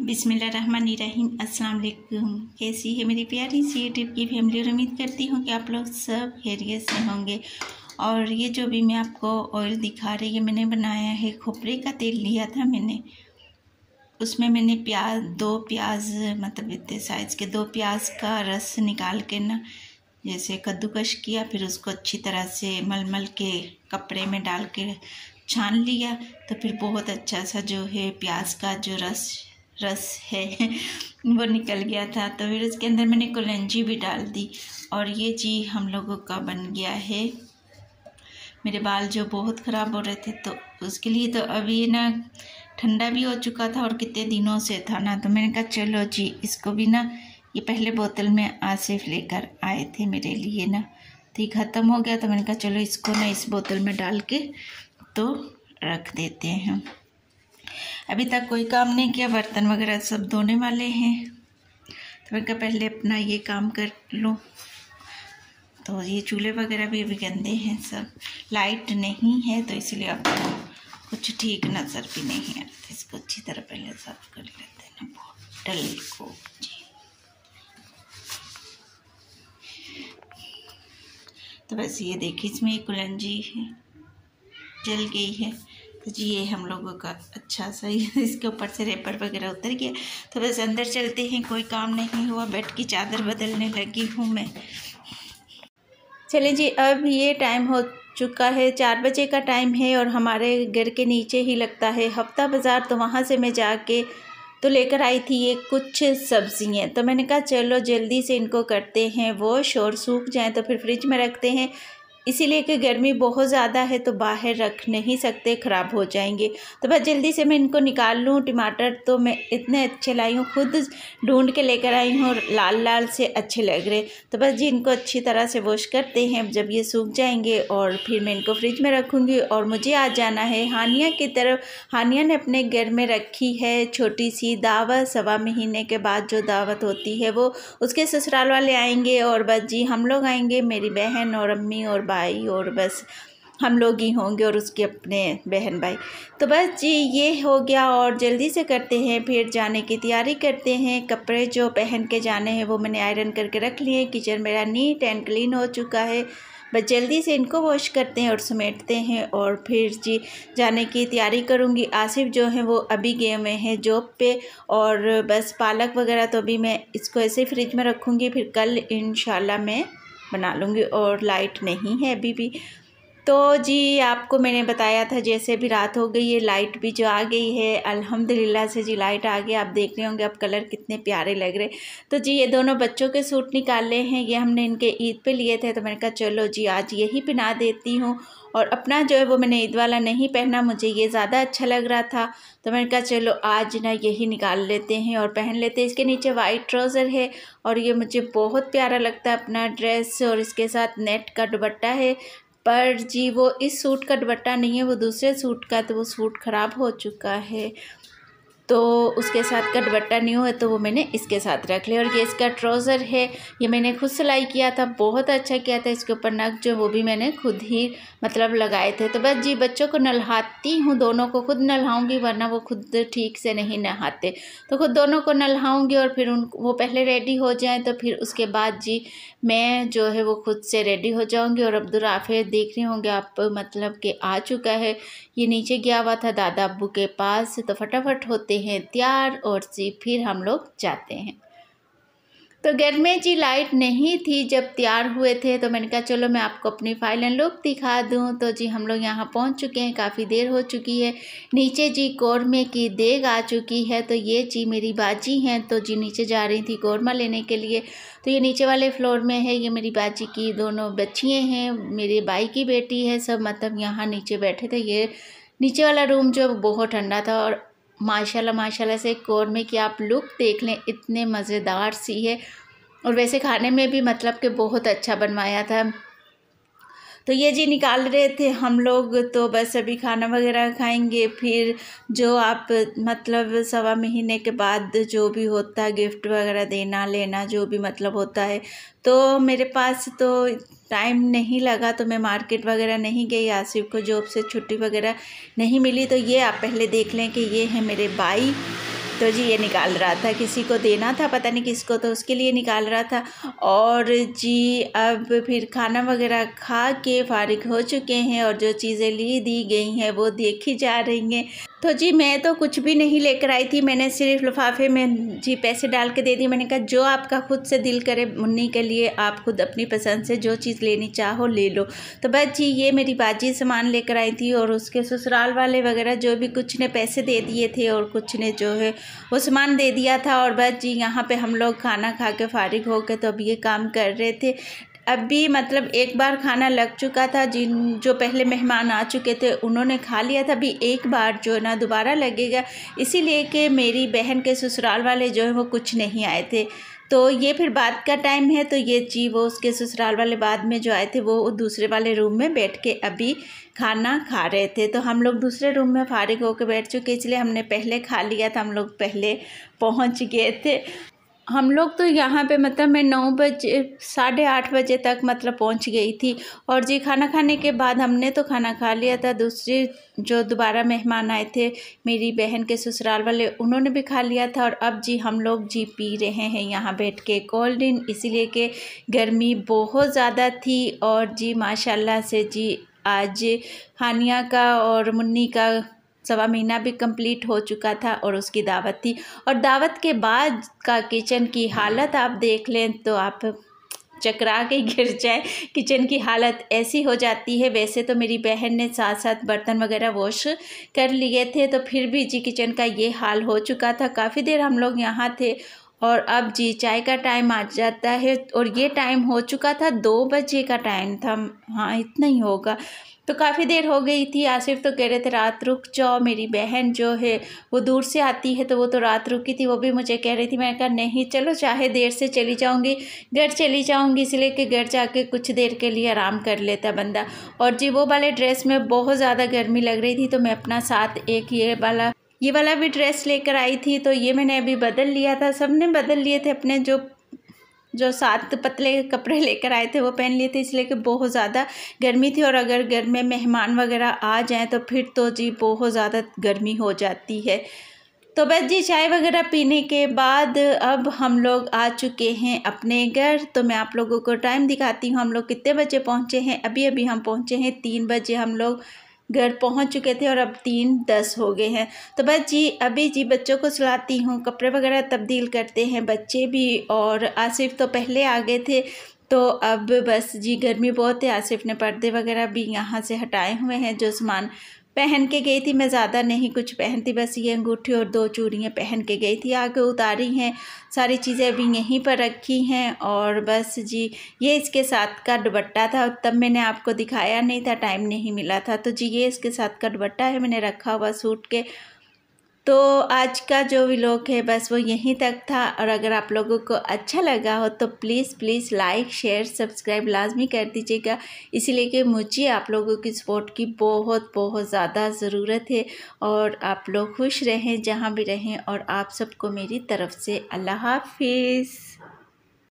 बिसमीम अलकुम कैसी है मेरी प्यारी सी यूट्यूब की फैमिली और उम्मीद करती हूँ कि आप लोग सब खैरियत से होंगे और ये जो भी मैं आपको ऑयल दिखा रही है मैंने बनाया है खोपरे का तेल लिया था मैंने उसमें मैंने प्याज दो प्याज मतलब इतने साइज़ के दो प्याज का रस निकाल के ना जैसे कद्दूकश किया फिर उसको अच्छी तरह से मलमल के कपड़े में डाल के छान लिया तो फिर बहुत अच्छा सा जो है प्याज का जो रस रस है वो निकल गया था तो फिर उसके अंदर मैंने कुलंजी भी डाल दी और ये जी हम लोगों का बन गया है मेरे बाल जो बहुत ख़राब हो रहे थे तो उसके लिए तो अभी ना ठंडा भी हो चुका था और कितने दिनों से था ना तो मैंने कहा चलो जी इसको भी ना ये पहले बोतल में आसिफ लेकर आए थे मेरे लिए ना तो ये ख़त्म हो गया तो मैंने कहा चलो इसको ना इस बोतल में डाल के तो रख देते हैं अभी तक कोई काम नहीं किया बर्तन वगैरह सब धोने वाले हैं तो मैं क्या पहले अपना ये काम कर लूँ तो ये चूल्हे वगैरह भी अभी गंदे हैं सब लाइट नहीं है तो इसलिए अब कुछ ठीक नज़र भी नहीं आ रहा इसको अच्छी तरह पहले साफ कर लेते हैं ना बॉटल को तो बस ये देखिए इसमें एक उलंजी है जल गई है तो ये हम लोगों का अच्छा सा इसके ऊपर से रेपर वगैरह उतर गया तो बस अंदर चलते हैं कोई काम नहीं हुआ बेड की चादर बदलने लगी हूँ मैं चलें जी अब ये टाइम हो चुका है चार बजे का टाइम है और हमारे घर के नीचे ही लगता है हफ्ता बाज़ार तो वहाँ से मैं जाके तो लेकर आई थी ये कुछ सब्ज़ियाँ तो मैंने कहा चलो जल्दी से इनको करते हैं वॉश और सूख जाएँ तो फिर फ्रिज में रखते हैं इसीलिए कि गर्मी बहुत ज़्यादा है तो बाहर रख नहीं सकते ख़राब हो जाएंगे तो बस जल्दी से मैं इनको निकाल लूँ टमाटर तो मैं इतने अच्छे लाई हूँ खुद ढूंढ के लेकर आई हूँ लाल लाल से अच्छे लग रहे तो बस जी इनको अच्छी तरह से वॉश करते हैं जब ये सूख जाएंगे और फिर मैं इनको फ्रिज में रखूँगी और मुझे आज जाना है हानिया की तरफ हानिया ने अपने घर में रखी है छोटी सी दावत सवा महीने के बाद जो दावत होती है वो उसके ससुराल वाले आएँगे और बस जी हम लोग आएँगे मेरी बहन और अम्मी और भाई और बस हम लोग ही होंगे और उसके अपने बहन भाई तो बस जी ये हो गया और जल्दी से करते हैं फिर जाने की तैयारी करते हैं कपड़े जो पहन के जाने हैं वो मैंने आयरन करके रख लिए किचन मेरा नीट एंड क्लीन हो चुका है बस जल्दी से इनको वॉश करते हैं और समेटते हैं और फिर जी जाने की तैयारी करूँगी आसिफ जो है वो अभी गए हुए हैं जॉब पे और बस पालक वगैरह तो अभी मैं इसको ऐसे फ्रिज में रखूँगी फिर कल इन मैं बना लूँगी और लाइट नहीं है अभी भी तो जी आपको मैंने बताया था जैसे भी रात हो गई है लाइट भी जो आ गई है अल्हम्दुलिल्लाह से जी लाइट आ गई आप देख रहे होंगे अब कलर कितने प्यारे लग रहे तो जी ये दोनों बच्चों के सूट निकाले हैं ये हमने इनके ईद पे लिए थे तो मैंने कहा चलो जी आज यही पहना देती हूँ और अपना जो है वो मैंने ईद वाला नहीं पहना मुझे ये ज़्यादा अच्छा लग रहा था तो मैंने कहा चलो आज ना यही निकाल लेते हैं और पहन लेते हैं इसके नीचे वाइट ट्राउज़र है और ये मुझे बहुत प्यारा लगता है अपना ड्रेस और इसके साथ नेट का दुपट्टा है पर जी वो इस सूट का दुपट्टा नहीं है वो दूसरे सूट का तो वो सूट ख़राब हो चुका है तो उसके साथ का दुपट्टा न्यू है तो वो मैंने इसके साथ रख लिया और ये इसका ट्राउज़र है ये मैंने खुद सिलाई किया था बहुत अच्छा किया था इसके ऊपर नग जो वो भी मैंने खुद ही मतलब लगाए थे तो बस जी बच्चों को नलहाती हूँ दोनों को खुद नलहाऊंगी वरना वो खुद ठीक से नहीं नहाते तो खुद दोनों को नहाऊँगी और फिर उन वो पहले रेडी हो जाए तो फिर उसके बाद जी मैं जो है वो खुद से रेडी हो जाऊँगी और अब्दुल देख रहे होंगे आप मतलब कि आ चुका है ये नीचे गया हुआ था दादा अबू के पास तो फटाफट होते हैं तैयार और से फिर हम लोग जाते हैं तो घर में जी लाइट नहीं थी जब तैयार हुए थे तो मैंने कहा चलो मैं आपको अपनी फाइल एंड लुक दिखा दूं तो जी हम लोग यहाँ पहुँच चुके हैं काफ़ी देर हो चुकी है नीचे जी कौरमे की देग आ चुकी है तो ये जी मेरी बाजी हैं तो जी नीचे जा रही थी कौरमा लेने के लिए तो ये नीचे वाले फ्लोर में है ये मेरी बाजी की दोनों बच्चियाँ हैं मेरे बाई की बेटी है सब मतलब यहाँ नीचे बैठे थे ये नीचे वाला रूम जो बहुत ठंडा था और माशाल्लाह माशाल्लाह से कौरमे की आप लुक देख लें इतने मज़ेदार सी है और वैसे खाने में भी मतलब कि बहुत अच्छा बनवाया था तो ये जी निकाल रहे थे हम लोग तो बस अभी खाना वगैरह खाएंगे फिर जो आप मतलब सवा महीने के बाद जो भी होता है गिफ्ट वगैरह देना लेना जो भी मतलब होता है तो मेरे पास तो टाइम नहीं लगा तो मैं मार्केट वगैरह नहीं गई आसिफ को जॉब से छुट्टी वगैरह नहीं मिली तो ये आप पहले देख लें कि ये है मेरे बाई तो जी ये निकाल रहा था किसी को देना था पता नहीं किसको तो उसके लिए निकाल रहा था और जी अब फिर खाना वगैरह खा के फारिग हो चुके हैं और जो चीज़ें ली दी गई हैं वो देखी जा रही हैं तो जी मैं तो कुछ भी नहीं लेकर आई थी मैंने सिर्फ लिफाफे में जी पैसे डाल के दे दी मैंने कहा जो आपका खुद से दिल करे मुन्नी के लिए आप खुद अपनी पसंद से जो चीज़ लेनी चाहो ले लो तो बस जी ये मेरी बाजी सामान लेकर आई थी और उसके ससुराल वाले वगैरह जो भी कुछ ने पैसे दे दिए थे और कुछ ने जो है वो सामान दे दिया था और बस जी यहाँ पे हम लोग खाना खा के फ़ारिग हो के तो अब ये काम कर रहे थे अभी मतलब एक बार खाना लग चुका था जिन जो पहले मेहमान आ चुके थे उन्होंने खा लिया था अभी एक बार जो है ना दोबारा लगेगा इसीलिए कि मेरी बहन के ससुराल वाले जो है वो कुछ नहीं आए थे तो ये फिर बात का टाइम है तो ये जी वो उसके ससुराल वाले बाद में जो आए थे वो दूसरे वाले रूम में बैठ के अभी खाना खा रहे थे तो हम लोग दूसरे रूम में फारिग होकर बैठ चुके इसलिए हमने पहले खा लिया था हम लोग पहले पहुंच गए थे हम लोग तो यहाँ पे मतलब मैं नौ बजे साढ़े आठ बजे तक मतलब पहुँच गई थी और जी खाना खाने के बाद हमने तो खाना खा लिया था दूसरे जो दोबारा मेहमान आए थे मेरी बहन के ससुराल वाले उन्होंने भी खा लिया था और अब जी हम लोग जी पी रहे हैं यहाँ बैठ के कोल्ड ड्रिंक इसीलिए कि गर्मी बहुत ज़्यादा थी और जी माशाल्लाह से जी आज हानिया का और मुन्नी का सवा महीना भी कंप्लीट हो चुका था और उसकी दावत थी और दावत के बाद का किचन की हालत आप देख लें तो आप चकरा के गिर जाए किचन की हालत ऐसी हो जाती है वैसे तो मेरी बहन ने साथ साथ बर्तन वगैरह वॉश कर लिए थे तो फिर भी जी किचन का ये हाल हो चुका था काफ़ी देर हम लोग यहाँ थे और अब जी चाय का टाइम आ जाता है और ये टाइम हो चुका था दो बजे का टाइम था हाँ इतना ही होगा तो काफ़ी देर हो गई थी आसिफ तो कह रहे थे रात रुक जाओ मेरी बहन जो है वो दूर से आती है तो वो तो रात रुकी थी वो भी मुझे कह रही थी मैंने कहा नहीं चलो चाहे देर से चली जाऊंगी घर चली जाऊंगी इसलिए कि घर जाके कुछ देर के लिए आराम कर लेता बंदा और जी वो वाले ड्रेस में बहुत ज़्यादा गर्मी लग रही थी तो मैं अपना साथ एक ये वाला ये वाला भी ड्रेस लेकर आई थी तो ये मैंने अभी बदल लिया था सब ने बदल लिए थे अपने जो जो सात पतले कपड़े लेकर आए थे वो पहन लिए थे इसलिए कि बहुत ज़्यादा गर्मी थी और अगर घर में मेहमान वगैरह आ जाएँ तो फिर तो जी बहुत ज़्यादा गर्मी हो जाती है तो बस जी चाय वगैरह पीने के बाद अब हम लोग आ चुके हैं अपने घर तो मैं आप लोगों को टाइम दिखाती हूँ हम लोग कितने बजे पहुँचे हैं अभी अभी हम पहुँचे हैं तीन बजे हम लोग घर पहुंच चुके थे और अब तीन दस हो गए हैं तो बस जी अभी जी बच्चों को सुलाती हूँ कपड़े वगैरह तब्दील करते हैं बच्चे भी और आसिफ तो पहले आ गए थे तो अब बस जी गर्मी बहुत है आसिफ ने पर्दे वगैरह भी यहाँ से हटाए हुए हैं जो सामान पहन के गई थी मैं ज़्यादा नहीं कुछ पहनती बस ये अंगूठी और दो चूड़ियाँ पहन के गई थी आगे उतारी हैं सारी चीज़ें अभी यहीं पर रखी हैं और बस जी ये इसके साथ का दुबट्टा था तब मैंने आपको दिखाया नहीं था टाइम नहीं मिला था तो जी ये इसके साथ का दुबट्टा है मैंने रखा हुआ सूट के तो आज का जो व्लॉग है बस वो यहीं तक था और अगर आप लोगों को अच्छा लगा हो तो please please like share subscribe लाजमी कर दीजिएगा इसीलिए कि मुझे आप लोगों की सपोर्ट की बहुत बहुत ज़्यादा ज़रूरत है और आप लोग खुश रहें जहाँ भी रहें और आप सबको मेरी तरफ से अल्लाह हाफिज़